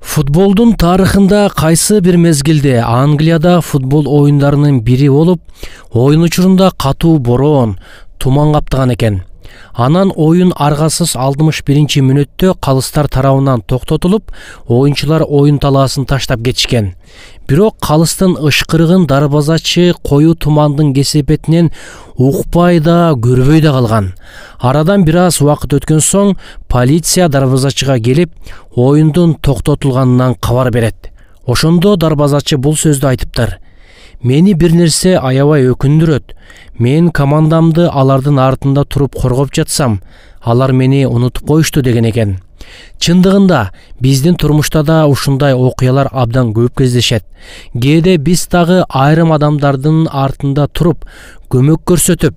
футболдун тарыхында кайсы бир мезгилде англияда футбол оюндарынын бири болуп оюн учурунда катуу бороон туман каптаган экен анан оюн аргасыз алтымыш биринчи мүнөттө калыстар тарабынан токтотулуп оюнчулар оюн талаасын таштап кетишкен бирок калыстын ышкырыгын дарбазачы коюу тумандын кесепетинен укпай да көрбөй да калган арадан бир аз убакыт өткөн соң полиция дарбазачыга келип оюндун токтотулганынан кабар берет ошондо дарбазачы бул сөздү айтыптыр мени бир нерсе аябай өкүндүрөт мен командамды алардын артында туруп коргоп жатсам алар мени унутуп коюшту деген экен чындыгында биздин турмушта да ушундай окуялар абдан көп кездешет кээде биз дагы айрым адамдардын артында туруп көмөк көрсөтүп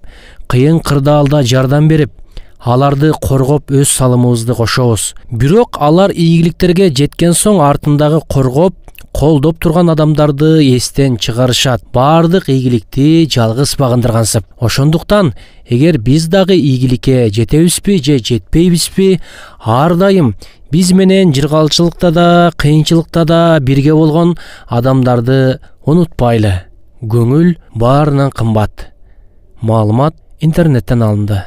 кыйын кырдаалда жардам берип аларды коргоп өз салымыбызды кошобуз бирок алар ийгиликтерге жеткен соң артындагы коргоп колдоп турган адамдарды эстен чыгарышат баардык ийгиликти жалгыз багындыргансып ошондуктан эгер биз дагы ийгиликке жетебизби же жетпейбизби ар дайым биз менен жыргалчылыкта да кыйынчылыкта да бирге болгон адамдарды унутпайлы көңүл баарынан кымбат маалымат интернеттен алынды